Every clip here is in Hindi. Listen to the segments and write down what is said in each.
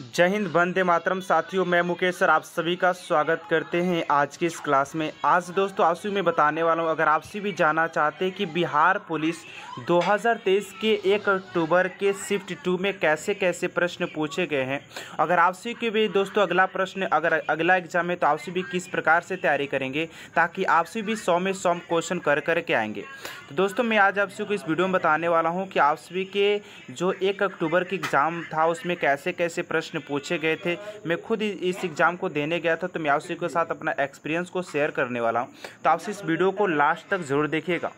जय हिंद वंदे मातरम साथियों मैं मुकेश सर आप सभी का स्वागत करते हैं आज की इस क्लास में आज दोस्तों आप सभी मैं बताने वाला हूं अगर आप सभी भी जानना चाहते हैं कि बिहार पुलिस 2023 के 1 अक्टूबर के शिफ्ट टू में कैसे कैसे प्रश्न पूछे गए हैं अगर आप सभी के भी दोस्तों अगला प्रश्न अगर अगला एग्जाम है तो आप सभी किस प्रकार से तैयारी करेंगे ताकि आप सभी भी सौ में सौ क्वेश्चन कर करके आएंगे तो दोस्तों मैं आज आप सभी को इस वीडियो में बताने वाला हूँ कि आप सभी के जो एक अक्टूबर के एग्ज़ाम था उसमें कैसे कैसे प्रश्न प्रश्न पूछे गए थे मैं खुद इस एग्ज़ाम को देने गया था तो मैं आपसी के साथ अपना एक्सपीरियंस को शेयर करने वाला हूँ तो आपसे इस वीडियो को लास्ट तक ज़रूर देखिएगा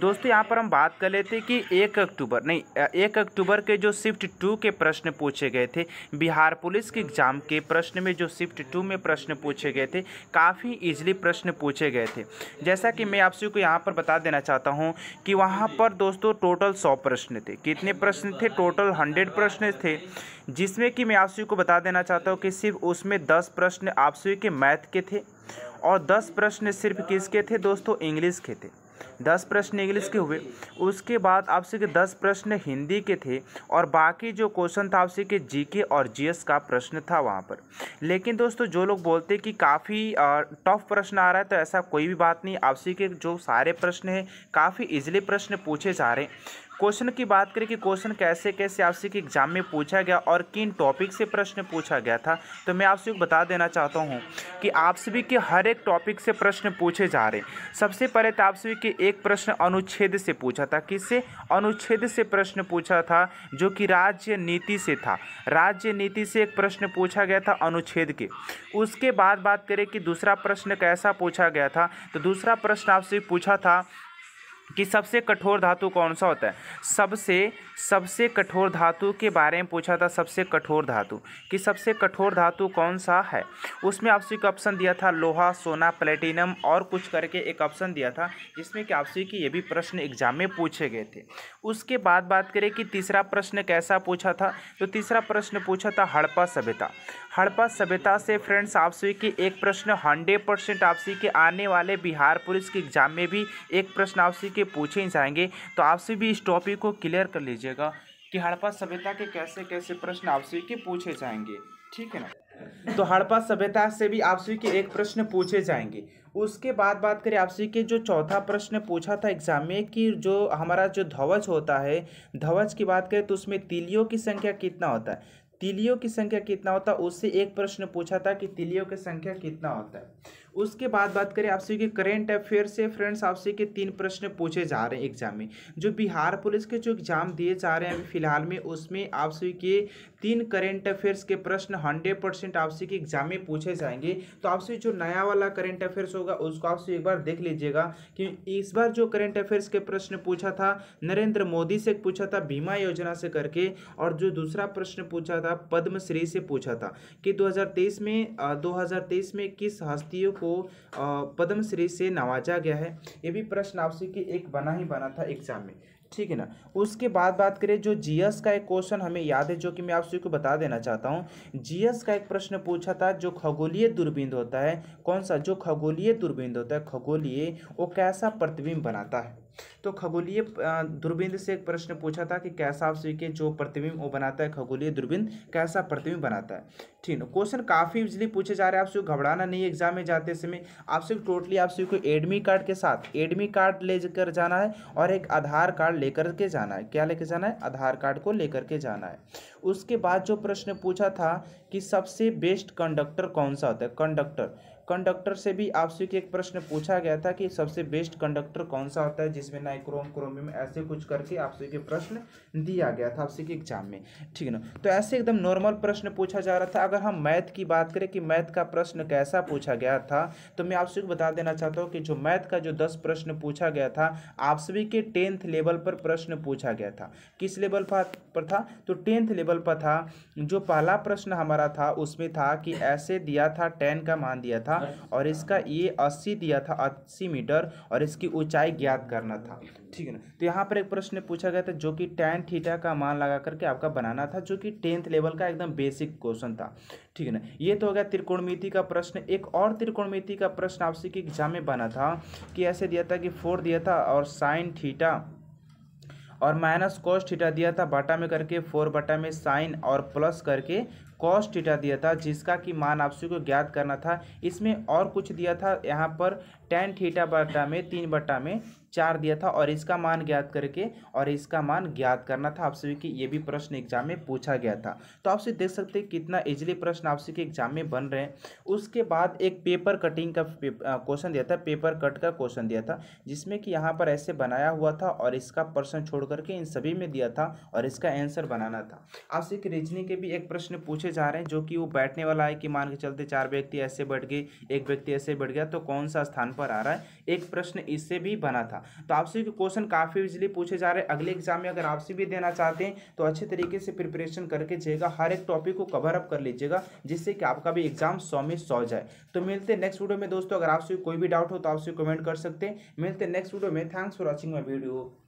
दोस्तों यहाँ पर हम बात कर लेते कि एक अक्टूबर नहीं एक अक्टूबर के जो शिफ्ट टू के प्रश्न पूछे गए थे बिहार पुलिस के एग्ज़ाम के प्रश्न में जो शिफ्ट टू में प्रश्न पूछे गए थे काफ़ी ईजिली प्रश्न पूछे गए थे जैसा कि मैं आपसी को यहाँ पर बता देना चाहता हूँ कि वहाँ पर दोस्तों टोटल सौ प्रश्न थे कितने प्रश्न थे टोटल हंड्रेड प्रश्न थे जिसमें कि मैं आपसी को बता देना चाहता हूँ कि सिर्फ उसमें दस प्रश्न आपसी के मैथ के थे और दस प्रश्न सिर्फ किसके थे दोस्तों इंग्लिश के थे दस प्रश्न इंग्लिश के हुए उसके बाद आपसे के दस प्रश्न हिंदी के थे और बाकी जो क्वेश्चन था आपसे के जीके और जीएस का प्रश्न था वहाँ पर लेकिन दोस्तों जो लोग बोलते कि काफ़ी टफ प्रश्न आ रहा है तो ऐसा कोई भी बात नहीं आपसे के जो सारे प्रश्न हैं काफ़ी इजिली प्रश्न पूछे जा रहे हैं क्वेश्चन की बात करें कि क्वेश्चन कैसे कैसे आपसे के एग्जाम में पूछा गया और किन टॉपिक से प्रश्न पूछा गया था तो मैं आपसे बता देना चाहता हूँ कि आपसे भी के हर एक टॉपिक से प्रश्न पूछे जा रहे हैं सबसे पहले तो आपसे के एक प्रश्न अनुच्छेद से पूछा था किससे अनुच्छेद से प्रश्न पूछा था जो कि राज्य नीति से था राज्य नीति से एक प्रश्न पूछा गया था अनुच्छेद के उसके बाद बात करें कि दूसरा प्रश्न कैसा पूछा गया था तो दूसरा प्रश्न आपसे पूछा था कि सबसे कठोर धातु कौन सा होता है सबसे सबसे कठोर धातु के बारे में पूछा था सबसे कठोर धातु कि सबसे कठोर धातु कौन सा है उसमें आपसे एक ऑप्शन दिया था लोहा सोना प्लेटिनम और कुछ करके एक ऑप्शन दिया था जिसमें कि आपसे कि ये भी प्रश्न एग्जाम में पूछे गए थे उसके बाद बात करें कि तीसरा प्रश्न कैसा पूछा था तो तीसरा प्रश्न पूछा था हड़प्पा सभ्यता हड़प्पा सभ्यता से फ्रेंड्स आपसे कि एक प्रश्न हंड्रेड परसेंट आपसी के आने वाले बिहार पुलिस के एग्जाम में भी एक प्रश्न आपसी के पूछे ही जाएंगे तो आपसे भी इस टॉपिक को क्लियर कर लीजिएगा कि हड़प्पा सभ्यता के कैसे कैसे प्रश्न आपसे के पूछे जाएंगे ठीक है ना तो हड़प्पा सभ्यता से भी आपसे के एक प्रश्न पूछे जाएंगे उसके बाद बात करें आपसे के जो चौथा प्रश्न पूछा था एग्जाम में कि जो हमारा जो ध्वज होता है ध्वज की बात करें तो उसमें तिलियों की संख्या कितना होता है तिलियों की संख्या कितना होता है उससे एक प्रश्न पूछा था कि तिलियों की संख्या कितना होता है उसके बाद बात करें आपसे कि करेंट अफेयर से फ्रेंड्स आपसे के तीन प्रश्न पूछे जा रहे हैं एग्जाम में जो बिहार पुलिस के जो एग्जाम दिए जा रहे हैं अभी फिलहाल में उसमें आपसे के तीन करेंट अफेयर्स के प्रश्न हंड्रेड परसेंट आपसे के एग्जाम में पूछे जाएंगे तो आपसे जो नया वाला करेंट अफेयर्स होगा उसको आपसे एक बार देख लीजिएगा कि इस बार जो करेंट अफेयर्स के प्रश्न पूछा था नरेंद्र मोदी से पूछा था बीमा योजना से करके और जो दूसरा प्रश्न पूछा था पद्मश्री से पूछा था कि दो में दो में किस हस्तियों को पद्मश्री से नवाजा गया है ये भी प्रश्न आपसे की एक बना ही बना था एग्जाम में ठीक है ना उसके बाद बात करें जो जीएस का एक क्वेश्चन हमें याद है जो कि मैं आप सभी को बता देना चाहता हूँ जीएस का एक प्रश्न पूछा था जो खगोलीय दूरबीन होता है कौन सा जो खगोलीय दूरबीन होता है खगोलीय वो कैसा प्रतिबिंब बनाता है तो खगोलीय दूरबीन से एक प्रश्न पूछा था कि कैसा आप के जो प्रतिबिंब वो बनाता है खगोलीय दूरबीन कैसा प्रतिबिंब बनाता है ठीक है क्वेश्चन काफ़ी इजली पूछे जा रहे हैं आपसे घबराना नहीं एग्जाम में जाते समय आपसे टोटली आप को एडमी कार्ड के साथ एडमी कार्ड लेकर जाना है और एक आधार कार्ड लेकर के जाना है क्या लेकर जाना है आधार कार्ड को लेकर के जाना है उसके बाद जो प्रश्न पूछा था कि सबसे बेस्ट कंडक्टर कौन सा होता है कंडक्टर कंडक्टर से भी आपसे एक प्रश्न पूछा गया था कि सबसे बेस्ट कंडक्टर कौन सा होता है जिसमें नाइक्रोम क्रोमियम ऐसे कुछ करके आपसे के प्रश्न दिया गया था आपसे के एग्जाम में ठीक है ना तो ऐसे एकदम नॉर्मल प्रश्न पूछा जा रहा था अगर हम मैथ की बात करें कि मैथ का प्रश्न कैसा पूछा गया था तो मैं आपसे को बता देना चाहता हूँ कि जो मैथ का जो दस प्रश्न पूछा गया था आप सभी के टेंथ लेवल पर प्रश्न पूछा गया था किस लेवल पर था तो टेंथ लेवल पर था जो पहला प्रश्न हमारा था उसमें था कि ऐसे दिया था टेन का मान दिया था था और इसका ये अस्सी दिया था अस्सी मीटर और इसकी ऊंचाई ज्ञात करना था ठीक है ना तो यहाँ पर एक प्रश्न पूछा गया था जो कि टेन थीटा का मान लगा करके आपका बनाना था जो कि टेंथ लेवल का एकदम बेसिक क्वेश्चन था ठीक है ना ये तो हो गया त्रिकोणमिति का प्रश्न एक और त्रिकोणमिति का प्रश्न आपसे कि एग्जाम में बना था कि ऐसे दिया था कि फोर दिया था और साइन थीटा और माइनस कोस थीटा दिया था बाटा में करके फोर बटा में साइन और प्लस करके कॉस टीटा दिया था जिसका कि मान आप सभी को ज्ञात करना था इसमें और कुछ दिया था यहाँ पर टेन थीटा बटा में तीन बटा में चार दिया था और इसका मान ज्ञात करके और इसका मान ज्ञात करना था आप सभी की ये भी प्रश्न एग्जाम में पूछा गया था तो आपसे देख सकते हैं कितना इजिली प्रश्न आप सभी एग्जाम में बन रहे हैं उसके बाद एक पेपर कटिंग का क्वेश्चन दिया था पेपर कट का क्वेश्चन दिया था जिसमें कि यहाँ पर ऐसे बनाया हुआ था और इसका प्रश्न छोड़ करके इन सभी में दिया था और इसका आंसर बनाना था आपसे रीजनिंग के भी एक प्रश्न पूछे पूछे जा रहे हैं जो कि वो बैठने वाला है कि मान के चलते चार व्यक्ति ऐसे बैठ गए एक व्यक्ति ऐसे बैठ गया तो कौन सा स्थान पर आ रहा है एक प्रश्न इससे भी बना था तो आपसे क्वेश्चन काफ़ी इजिली पूछे जा रहे हैं अगले एग्जाम में अगर आपसे भी देना चाहते हैं तो अच्छे तरीके से प्रिपरेशन करके जाइएगा हर एक टॉपिक को कवर अप कर लीजिएगा जिससे कि आपका भी एग्जाम सौ में सौ जाए तो मिलते हैं नेक्स्ट वीडियो में दोस्तों अगर आपसे कोई भी डाउट हो तो आपसे कमेंट कर सकते हैं मिलते हैं नेक्स्ट वीडियो में thanks for watching my video